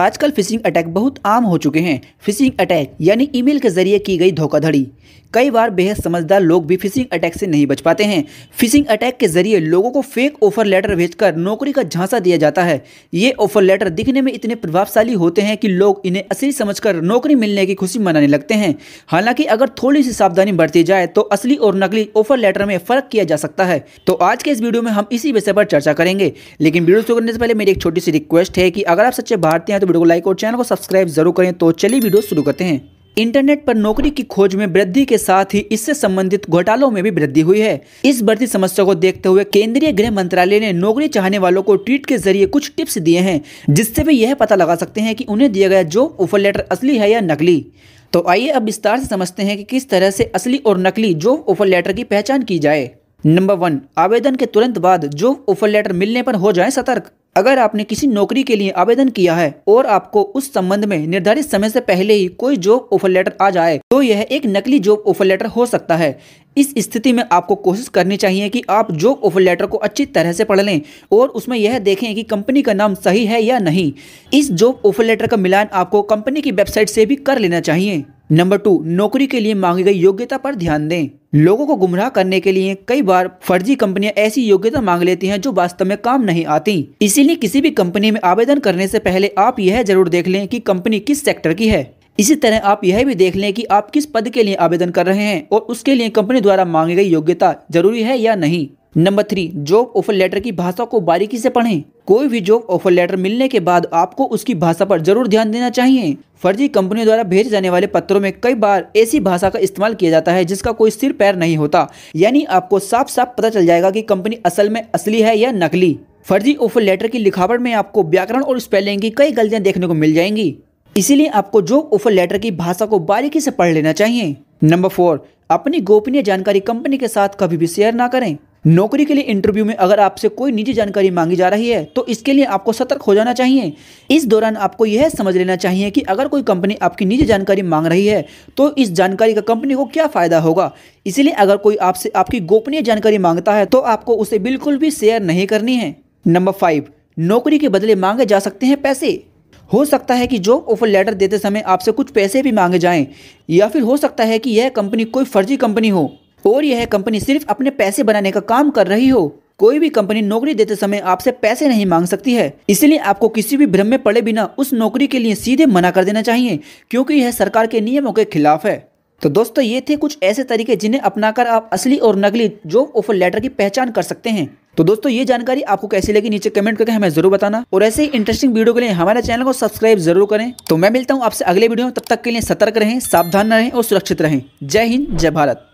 आजकल phishing attack बहुत आम हो चुके हैं फिशिंग अटैक यानी ईमेल के जरिए की गई धोखाधड़ी कई बार बेहद समझदार लोग भी फिशिंग अटैक से नहीं बच पाते हैं फिशिंग अटैक के जरिए लोगों को फेक ऑफर लेटर भेजकर नौकरी का झांसा दिया जाता है ये ऑफर लेटर दिखने में इतने प्रभावशाली होते हैं कि लोग इन्हें असली समझकर नौकरी मिलने की खुशी मनाने लगते हैं हालांकि अगर थोड़ी सी सावधानी बरती जाए तो असली और नकली ऑफर लेटर में फर्क किया जा सकता है तो आज के इस वीडियो में हम इसी विषय पर चर्चा करेंगे लेकिन वीडियो शुरू करने से पहले मेरी एक छोटी सी रिक्वेस्ट है कि अगर आप सच्चे भारतीय हैं तो तो वीडियो को लाइक और चैनल को सब्सक्राइब जरूर करें तो चलिए वीडियो शुरू करते हैं इंटरनेट पर नौकरी की खोज में वृद्धि के साथ ही इससे संबंधित घोटालों में भी वृद्धि हुई है इस बढ़ती समस्या को देखते हुए केंद्रीय गृह मंत्रालय ने नौकरी चाहने वालों को ट्वीट के जरिए कुछ टिप्स दिए हैं जिससे वे यह पता लगा सकते हैं कि उन्हें दिया गया जो ऑफर लेटर असली है या नकली तो आइए अब विस्तार से समझते हैं कि किस तरह से असली और नकली जो ऑफर लेटर की पहचान की जाए नंबर वन आवेदन के तुरंत बाद जो ऑफर लेटर मिलने पर हो जाए सतर्क अगर आपने किसी नौकरी के लिए आवेदन किया है और आपको उस संबंध में निर्धारित समय से पहले ही कोई जॉब ऑफर लेटर आ जाए तो यह एक नकली जॉब ऑफर लेटर हो सकता है इस स्थिति में आपको कोशिश करनी चाहिए कि आप जॉब ऑफर लेटर को अच्छी तरह से पढ़ लें और उसमें यह देखें कि कंपनी का नाम सही है या नहीं इस जॉब ऑफर लेटर का मिलान आपको कंपनी की वेबसाइट से भी कर लेना चाहिए नंबर टू नौकरी के लिए मांगी गई योग्यता पर ध्यान दें लोगों को गुमराह करने के लिए कई बार फर्जी कंपनियां ऐसी योग्यता मांग लेती हैं जो वास्तव में काम नहीं आती इसीलिए किसी भी कंपनी में आवेदन करने से पहले आप यह जरूर देख लें कि कंपनी किस सेक्टर की है इसी तरह आप यह भी देख लें कि आप किस पद के लिए आवेदन कर रहे हैं और उसके लिए कंपनी द्वारा मांगी गई योग्यता जरूरी है या नहीं number three job offer letter की भाषा को बारीकी से पढ़ें कोई भी जॉब ऑफर लेटर मिलने के बाद आपको उसकी भाषा पर जरूर ध्यान देना चाहिए फर्जी कंपनियों द्वारा भेजे जाने वाले पत्रों में कई बार ऐसी भाषा का इस्तेमाल किया जाता है जिसका कोई सिर पैर नहीं होता यानी आपको साफ साफ पता चल जाएगा की कंपनी असल में असली है या नकली फर्जी ऑफर लेटर की लिखावट में आपको व्याकरण और स्पेलिंग की कई गलतियां देखने को मिल जाएंगी इसीलिए आपको जॉब ऑफर लेटर की भाषा को बारीकी से पढ़ लेना चाहिए नंबर फोर अपनी गोपनीय जानकारी कंपनी के साथ कभी भी शेयर ना करें नौकरी के लिए इंटरव्यू में अगर आपसे कोई निजी जानकारी मांगी जा रही है तो इसके लिए आपको सतर्क हो जाना चाहिए इस दौरान आपको यह समझ लेना चाहिए कि अगर कोई कंपनी आपकी निजी जानकारी मांग रही है तो इस जानकारी का कंपनी को क्या फ़ायदा होगा इसलिए अगर कोई आपसे आपकी गोपनीय जानकारी मांगता है तो आपको उसे बिल्कुल भी शेयर नहीं करनी है नंबर फाइव नौकरी के बदले मांगे जा सकते हैं पैसे हो सकता है कि जॉब ऑफर लेटर देते समय आपसे कुछ पैसे भी मांगे जाएं या फिर हो सकता है कि यह कंपनी कोई फर्जी कंपनी हो और यह कंपनी सिर्फ अपने पैसे बनाने का काम कर रही हो कोई भी कंपनी नौकरी देते समय आपसे पैसे नहीं मांग सकती है इसलिए आपको किसी भी भ्रम में पड़े बिना उस नौकरी के लिए सीधे मना कर देना चाहिए क्योंकि यह सरकार के नियमों के खिलाफ है तो दोस्तों ये थे कुछ ऐसे तरीके जिन्हें अपनाकर आप असली और नकली जॉब ऑफर लेटर की पहचान कर सकते हैं तो दोस्तों ये जानकारी आपको कैसी लगी नीचे कमेंट करके हमें जरूर बताना और ऐसे ही इंटरेस्टिंग वीडियो के लिए हमारे चैनल को सब्सक्राइब जरूर करें तो मैं मिलता हूँ आपसे अगले वीडियो तब तक के लिए सतर्क रहें सावधान रहें और सुरक्षित रहें जय हिंद जय भारत